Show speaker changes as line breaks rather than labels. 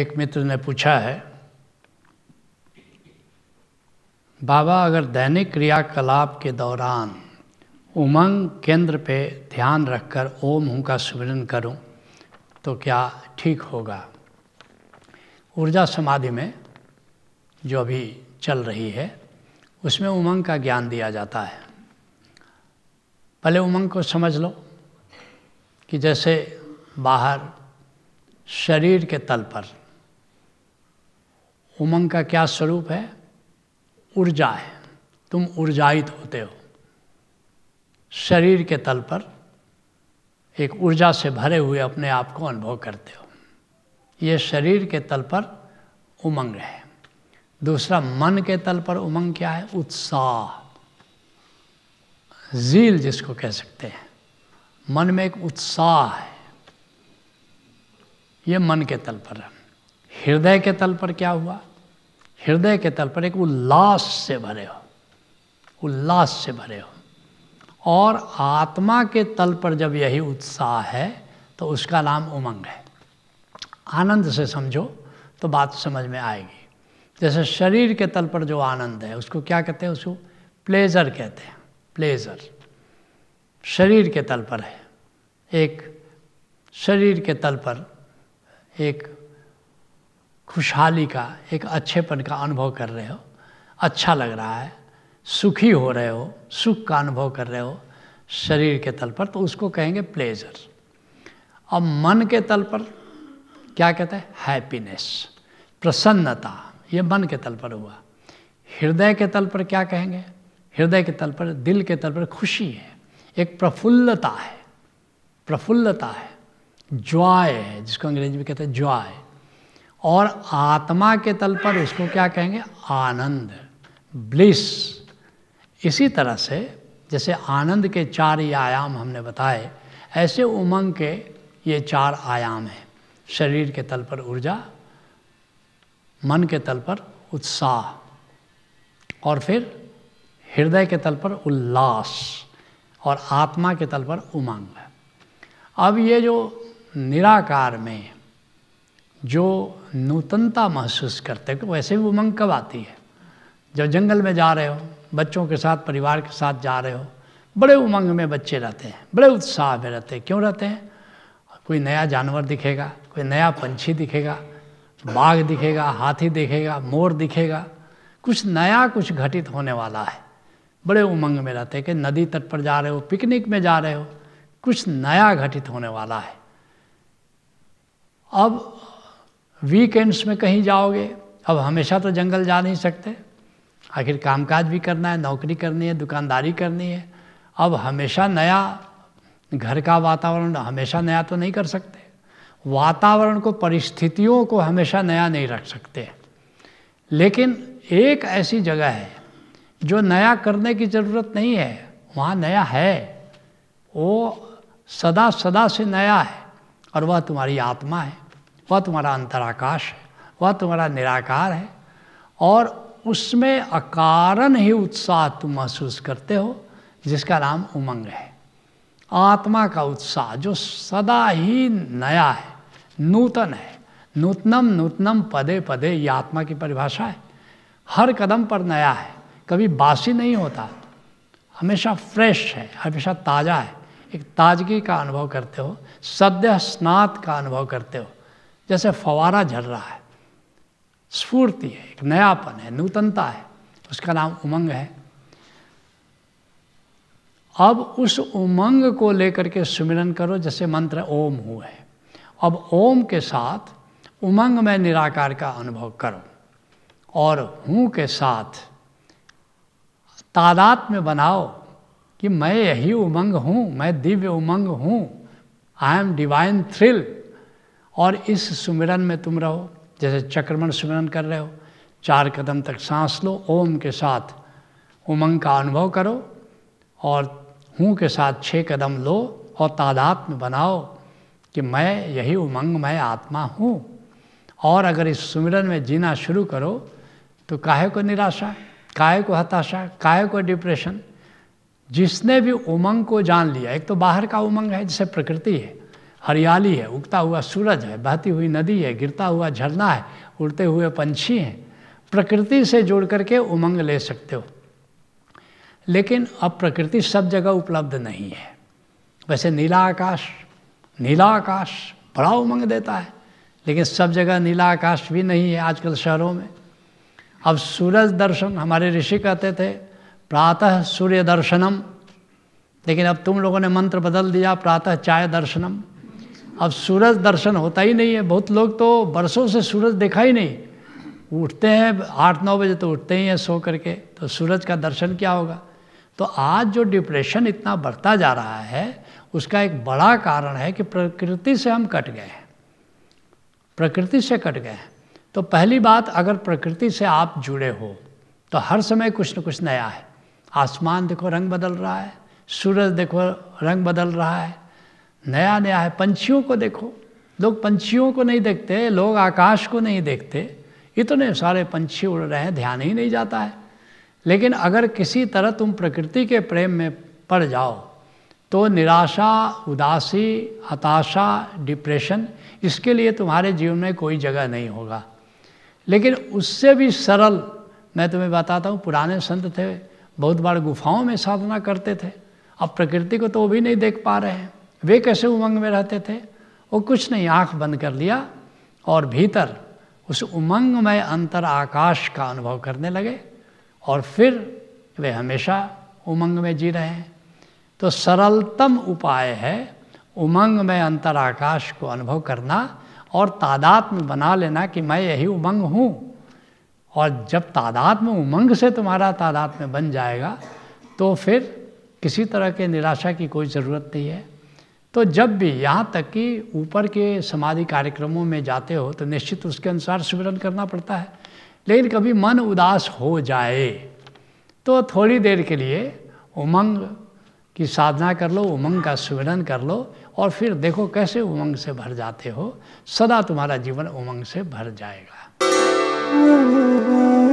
एक मित्र ने पूछा है बाबा अगर दैनिक क्रियाकलाप के दौरान उमंग केंद्र पे ध्यान रखकर ओम हूँ का स्मरण करूँ तो क्या ठीक होगा ऊर्जा समाधि में जो अभी चल रही है उसमें उमंग का ज्ञान दिया जाता है पहले उमंग को समझ लो कि जैसे बाहर शरीर के तल पर उमंग का क्या स्वरूप है ऊर्जा है तुम ऊर्जाित होते हो शरीर के तल पर एक ऊर्जा से भरे हुए अपने आप को अनुभव करते हो ये शरीर के तल पर उमंग है दूसरा मन के तल पर उमंग क्या है उत्साह झील जिसको कह सकते हैं मन में एक उत्साह है ये मन के तल पर हृदय के तल पर क्या हुआ हृदय के तल पर एक उल्लास से भरे हो उल्लास से भरे हो और आत्मा के तल पर जब यही उत्साह है तो उसका नाम उमंग है आनंद से समझो तो बात समझ में आएगी जैसे शरीर के तल पर जो आनंद है उसको क्या कहते हैं उसको प्लेजर कहते हैं प्लेजर शरीर के तल पर है एक शरीर के तल पर एक खुशहाली का एक अच्छेपन का अनुभव कर रहे हो अच्छा लग रहा है सुखी हो रहे हो सुख का अनुभव कर रहे हो शरीर के तल पर तो उसको कहेंगे प्लेजर अब मन के तल पर क्या कहते हैं हैप्पीनेस प्रसन्नता ये मन के तल पर हुआ हृदय के तल पर क्या कहेंगे हृदय के तल पर दिल के तल पर खुशी है एक प्रफुल्लता है प्रफुल्लता है ज्वाय है जिसको अंग्रेजी में कहते हैं ज्वाय और आत्मा के तल पर इसको क्या कहेंगे आनंद ब्लिस इसी तरह से जैसे आनंद के चार ये आयाम हमने बताए ऐसे उमंग के ये चार आयाम हैं शरीर के तल पर ऊर्जा मन के तल पर उत्साह और फिर हृदय के तल पर उल्लास और आत्मा के तल पर उमंग अब ये जो निराकार में जो नूतनता महसूस करते हैं वैसे भी उमंग कब आती है जब जंगल में जा रहे हो बच्चों के साथ परिवार के साथ जा रहे हो बड़े उमंग में बच्चे रहते हैं बड़े उत्साह में रहते हैं क्यों रहते हैं कोई नया जानवर दिखेगा कोई नया पंछी दिखेगा बाघ दिखेगा हाथी दिखेगा मोर दिखेगा कुछ नया कुछ घटित होने वाला है बड़े उमंग में रहते हैं कि नदी तट पर जा रहे हो पिकनिक में जा रहे हो कुछ नया घटित होने वाला है अब वीकेंड्स में कहीं जाओगे अब हमेशा तो जंगल जा नहीं सकते आखिर कामकाज भी करना है नौकरी करनी है दुकानदारी करनी है अब हमेशा नया घर का वातावरण हमेशा नया तो नहीं कर सकते वातावरण को परिस्थितियों को हमेशा नया नहीं रख सकते लेकिन एक ऐसी जगह है जो नया करने की ज़रूरत नहीं है वहाँ नया है वो सदा सदा से नया है और वह तुम्हारी आत्मा है वह तुम्हारा अंतराकाश है वह तुम्हारा निराकार है और उसमें अकारण ही उत्साह तुम महसूस करते हो जिसका नाम उमंग है आत्मा का उत्साह जो सदा ही नया है नूतन है नूतनम नूतनम पदे पदे ये आत्मा की परिभाषा है हर कदम पर नया है कभी बासी नहीं होता हमेशा फ्रेश है हमेशा ताज़ा है एक ताजगी का अनुभव करते हो सद्य स्नात का अनुभव करते हो जैसे फवारा झल रहा है स्फूर्ति है एक नयापन है नूतनता है उसका नाम उमंग है अब उस उमंग को लेकर के सुमिरन करो जैसे मंत्र ओम हुए है अब ओम के साथ उमंग में निराकार का अनुभव करो और हूँ के साथ तादात में बनाओ कि मैं यही उमंग हूँ मैं दिव्य उमंग हूँ आई एम डिवाइन थ्रिल और इस सुमिरन में तुम रहो जैसे चक्रमण सुमिरन कर रहे हो चार कदम तक सांस लो ओम के साथ उमंग का अनुभव करो और हूँ के साथ छः कदम लो और में बनाओ कि मैं यही उमंग मैं आत्मा हूँ और अगर इस सुमिरन में जीना शुरू करो तो काहे को निराशा काहे को हताशा काहे को डिप्रेशन जिसने भी उमंग को जान लिया एक तो बाहर का उमंग है जिसे प्रकृति है हरियाली है उगता हुआ सूरज है बहती हुई नदी है गिरता हुआ झरना है उड़ते हुए पंछी हैं प्रकृति से जोड़ करके उमंग ले सकते हो लेकिन अब प्रकृति सब जगह उपलब्ध नहीं है वैसे नीला आकाश नीला आकाश बड़ा उमंग देता है लेकिन सब जगह नीला आकाश भी नहीं है आजकल शहरों में अब सूरज दर्शन हमारे ऋषि कहते थे प्रातः सूर्य दर्शनम लेकिन अब तुम लोगों ने मंत्र बदल दिया प्रातः चाय दर्शनम अब सूरज दर्शन होता ही नहीं है बहुत लोग तो बरसों से सूरज देखा ही नहीं उठते हैं आठ नौ बजे तो उठते ही हैं सो करके तो सूरज का दर्शन क्या होगा तो आज जो डिप्रेशन इतना बढ़ता जा रहा है उसका एक बड़ा कारण है कि प्रकृति से हम कट गए हैं प्रकृति से कट गए हैं तो पहली बात अगर प्रकृति से आप जुड़े हो तो हर समय कुछ न कुछ नया है आसमान देखो रंग बदल रहा है सूरज देखो रंग बदल रहा है नया नया है पंछियों को देखो लोग पंछियों को नहीं देखते लोग आकाश को नहीं देखते इतने सारे पंछी उड़ रहे हैं ध्यान ही नहीं जाता है लेकिन अगर किसी तरह तुम प्रकृति के प्रेम में पड़ जाओ तो निराशा उदासी हताशा डिप्रेशन इसके लिए तुम्हारे जीवन में कोई जगह नहीं होगा लेकिन उससे भी सरल मैं तुम्हें बताता हूँ पुराने संत थे बहुत बार गुफाओं में साधना करते थे अब प्रकृति को तो वो भी नहीं देख पा रहे हैं वे कैसे उमंग में रहते थे वो कुछ नहीं आंख बंद कर लिया और भीतर उस उमंग में अंतर आकाश का अनुभव करने लगे और फिर वे हमेशा उमंग में जी रहे हैं तो सरलतम उपाय है उमंग में अंतर आकाश को अनुभव करना और तादात में बना लेना कि मैं यही उमंग हूँ और जब तादात में उमंग से तुम्हारा तादात में बन जाएगा तो फिर किसी तरह के निराशा की कोई ज़रूरत नहीं है तो जब भी यहाँ तक कि ऊपर के समाधि कार्यक्रमों में जाते हो तो निश्चित उसके अनुसार स्मरण करना पड़ता है लेकिन कभी मन उदास हो जाए तो थोड़ी देर के लिए उमंग की साधना कर लो उमंग का स्मरण कर लो और फिर देखो कैसे उमंग से भर जाते हो सदा तुम्हारा जीवन उमंग से भर जाएगा